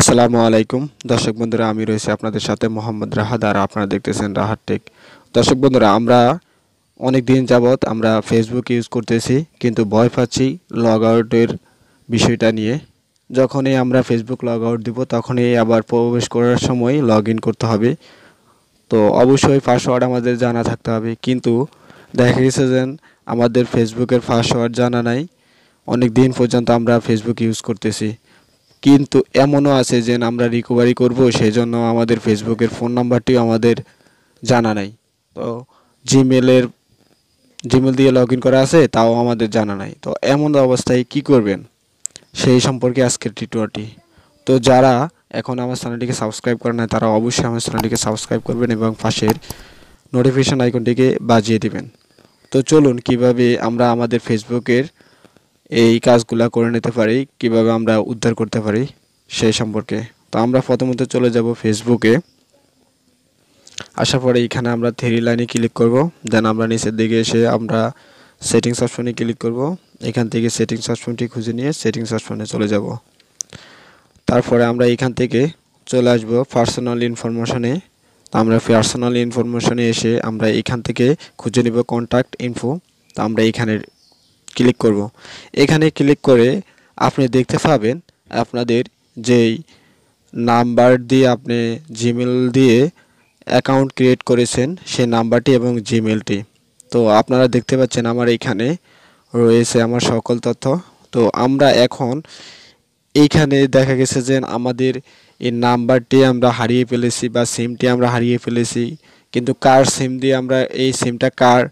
আসসালামু আলাইকুম দর্শক বন্ধুরা আমি রয়েছি আপনাদের সাথে মোহাম্মদ রাহাদ আর আপনারা দেখতেছেন রাহাত টেক দর্শক বন্ধুরা আমরা অনেক দিন যাবৎ আমরা ফেসবুক ইউজ করতেছি কিন্তু ভয় পাচ্ছি লগ আউটের বিষয়টা নিয়ে যখনই আমরা ফেসবুক লগ আউট দিব তখনই আবার প্রবেশ করার সময় লগ ইন করতে হবে তো অবশ্যই পাসওয়ার্ড আমাদের জানা থাকতে হবে কিন্তু দেখা গেছে যে আমাদের ফেসবুকের পাসওয়ার্ড জানা নাই অনেক দিন পর্যন্ত আমরা ফেসবুক ইউজ করতেছি কিন্তু এমনও আছে যে আমরা রিকভারি করব সেজন্য আমাদের ফেসবুকের ফোন নাম্বারটিও আমাদের জানা নাই তো জিমেলের জিমেল দিয়ে লগ করা আছে তাও আমাদের জানা নাই তো এমন অবস্থায় কি করবেন সেই সম্পর্কে আজকের টিটুয়াটি তো যারা এখন আমার চ্যানেলটিকে সাবস্ক্রাইব করে না তারা অবশ্যই আমার চ্যানেলটিকে সাবস্ক্রাইব করবেন এবং পাশের নোটিফিকেশান আইকনটিকে বাজিয়ে দেবেন তো চলুন কিভাবে আমরা আমাদের ফেসবুকের এই কাজগুলা করে নিতে পারি কিভাবে আমরা উদ্ধার করতে পারি সেই সম্পর্কে তো আমরা প্রথমত চলে যাব ফেসবুকে আসার পরে এখানে আমরা থ্রি লাইনে ক্লিক করব দেন আমরা নিচের দিকে এসে আমরা সেটিংস অপশনে ক্লিক করব এখান থেকে সেটিংস অপশনটি খুঁজে নিয়ে সেটিংস অপশনে চলে যাব তারপরে আমরা এখান থেকে চলে আসব পার্সোনাল ইনফরমেশনে তো আমরা পার্সোনাল ইনফরমেশনে এসে আমরা এখান থেকে খুঁজে নিব কন্ট্যাক্ট ইনফো তো আমরা এখানের ক্লিক করব। এখানে ক্লিক করে আপনি দেখতে পাবেন আপনাদের যেই নাম্বার দিয়ে আপনি জিমেল দিয়ে অ্যাকাউন্ট ক্রিয়েট করেছেন সেই নাম্বারটি এবং জিমেলটি তো আপনারা দেখতে পাচ্ছেন আমার এইখানে রয়েছে আমার সকল তথ্য তো আমরা এখন এইখানে দেখা গেছে যে আমাদের এই নাম্বারটি আমরা হারিয়ে ফেলেছি বা সিমটি আমরা হারিয়ে ফেলেছি কিন্তু কার সিম দিয়ে আমরা এই সিমটা কার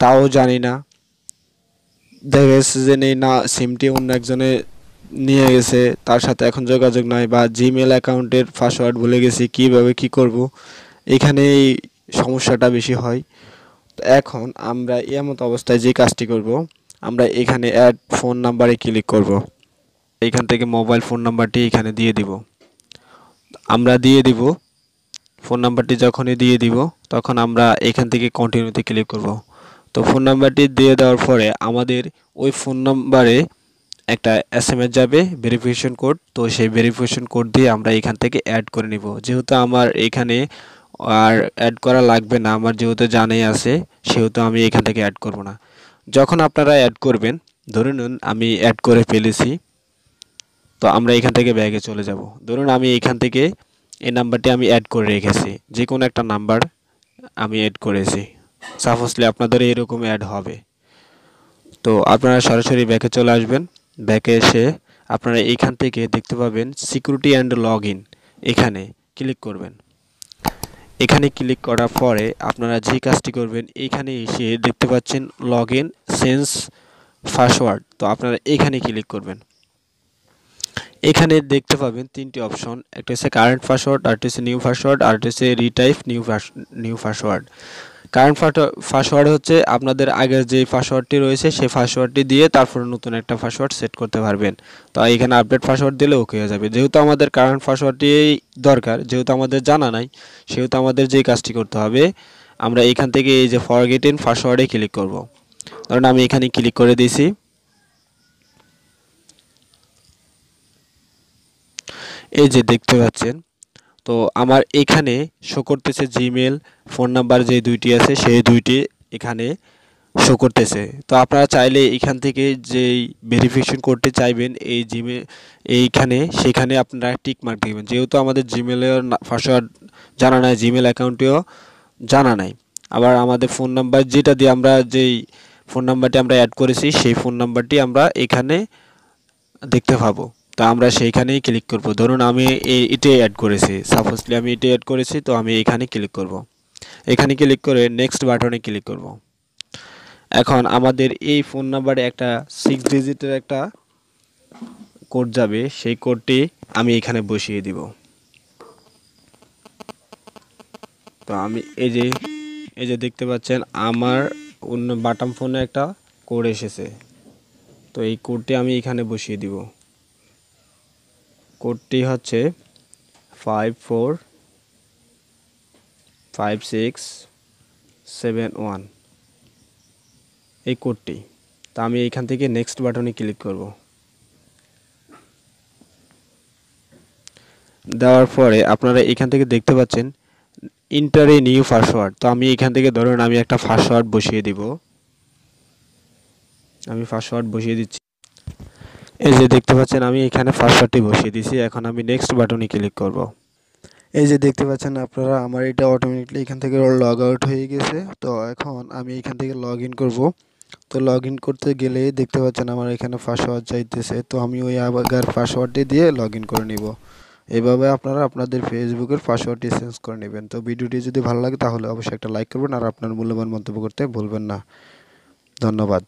তাও জানি না দেখা গেছে যে নেই না সিমটি অন্য একজনে নিয়ে গেছে তার সাথে এখন যোগাযোগ নাই বা জিমেল অ্যাকাউন্টের পাসওয়ার্ড ভুলে গেছি কিভাবে কি করব এখানে এই সমস্যাটা বেশি হয় তো এখন আমরা এমত অবস্থায় যে কাজটি করব আমরা এখানে অ্যাড ফোন নাম্বারে ক্লিক করব এখান থেকে মোবাইল ফোন নাম্বারটি এখানে দিয়ে দিব আমরা দিয়ে দিব ফোন নাম্বারটি যখনই দিয়ে দিব তখন আমরা এখান থেকে কন্টিনিউতে ক্লিক করব তো ফোন নাম্বারটি দিয়ে দেওয়ার পরে আমাদের ওই ফোন নাম্বারে একটা এস এম এস যাবে ভেরিফিকেশন কোড তো সেই ভেরিফিকেশন কোড দিয়ে আমরা এখান থেকে অ্যাড করে নিব যেহেতু আমার এখানে আর অ্যাড করা লাগবে না আমার যেহেতু জানাই আছে সেহেতু আমি এখান থেকে অ্যাড করব না যখন আপনারা অ্যাড করবেন ধরে নিন আমি অ্যাড করে ফেলেছি তো আমরা এখান থেকে ব্যাগে চলে যাব ধরুন আমি এখান থেকে এই নাম্বারটি আমি অ্যাড করে রেখেছি যে কোনো একটা নাম্বার আমি অ্যাড করেছি সাপোজলি আপনাদের এরকম অ্যাড হবে তো আপনারা সরাসরি ব্যাকে চলে আসবেন ব্যাকে এসে আপনারা এইখান থেকে দেখতে পাবেন সিকিউরিটি অ্যান্ড লগ এখানে ক্লিক করবেন এখানে ক্লিক করার পরে আপনারা যে কাজটি করবেন এখানে এসে দেখতে পাচ্ছেন লগ ইন সেন্স পাসওয়ার্ড তো আপনারা এখানে ক্লিক করবেন এখানে দেখতে পাবেন তিনটি অপশন একটা হচ্ছে কারেন্ট পাসওয়ার্ড আরটি হচ্ছে নিউ পাসওয়ার্ড আর হচ্ছে retype new new password current password হচ্ছে আপনাদের আগের যে পাসওয়ার্ডটি রয়েছে সেই পাসওয়ার্ডটি দিয়ে তারপরে নতুন একটা পাসওয়ার্ড সেট করতে পারবেন তো এখানে আপডেট পাসওয়ার্ড দিলে ওকে হয়ে যাবে যেহেতু আমাদের কারেন্ট পাসওয়ার্ডটি দরকার যেহেতু আমাদের জানা নাই সেহেতু আমাদের যে কাজটি করতে হবে আমরা এখান থেকে এই যে ফরগেট ইন পাসওয়ার্ডে ক্লিক করব ধরুন আমি এখানে ক্লিক করে দিয়েছি এই যে দেখতে পাচ্ছেন তো আমার এখানে শো করতেছে জিমেল ফোন নাম্বার যে দুইটি আছে সেই দুইটি এখানে শো করতেছে তো আপনারা চাইলে এখান থেকে যেই ভেরিফিকেশন করতে চাইবেন এই জিমে এইখানে সেখানে আপনারা টিক মার্ক দিবেন যেহেতু আমাদের জিমেলের পাসওয়ার্ড জানা নাই জিমেল অ্যাকাউন্টেও জানা নাই আবার আমাদের ফোন নাম্বার যেটা দিয়ে আমরা যেই ফোন নাম্বারটি আমরা অ্যাড করেছি সেই ফোন নাম্বারটি আমরা এখানে দেখতে পাবো তো আমরা সেইখানেই ক্লিক করব ধরুন আমি এটাই অ্যাড করেছি সাপোজলি আমি এটাই অ্যাড করেছি তো আমি এখানে ক্লিক করব এখানে ক্লিক করে নেক্সট বাটনে ক্লিক করব এখন আমাদের এই ফোন নাম্বারে একটা সিক্স ডিজিটের একটা কোড যাবে সেই কোডটি আমি এখানে বসিয়ে দিব তো আমি এই যে এই যে দেখতে পাচ্ছেন আমার অন্য বাটাম ফোনে একটা কোড এসেছে তো এই কোডটি আমি এখানে বসিয়ে দিব কোডটি হচ্ছে five four five six seven one এই কোডটি তা আমি এইখান থেকে নেক্সট বাটনে ক্লিক করব দেওয়ার পরে আপনারা এখান থেকে দেখতে পাচ্ছেন ইন্টারে নিউ পাসওয়ার্ড তো আমি এখান থেকে ধরুন আমি একটা পাসওয়ার্ড বসিয়ে দিব আমি পাসওয়ার্ড বসিয়ে দিচ্ছি এই যে দেখতে পাচ্ছেন আমি এখানে পাসওয়ার্ডটি বসিয়ে দিয়েছি এখন আমি নেক্সট বাটনে ক্লিক করব। এই যে দেখতে পাচ্ছেন আপনারা আমার এটা অটোমেটিকলি এখান থেকে লগ আউট হয়ে গেছে তো এখন আমি এখান থেকে লগ ইন করবো তো লগ ইন করতে গেলে দেখতে পাচ্ছেন আমার এখানে পাসওয়ার্ড চাইতেছে তো আমি ওই আবার পাসওয়ার্ডটি দিয়ে লগ ইন করে নিব এভাবে আপনারা আপনাদের ফেসবুকের পাসওয়ার্ডটি চেঞ্জ করে নেবেন তো ভিডিওটি যদি ভালো লাগে তাহলে অবশ্যই একটা লাইক করবেন আর আপনার মূল্যবান মন্তব্য করতে ভুলবেন না ধন্যবাদ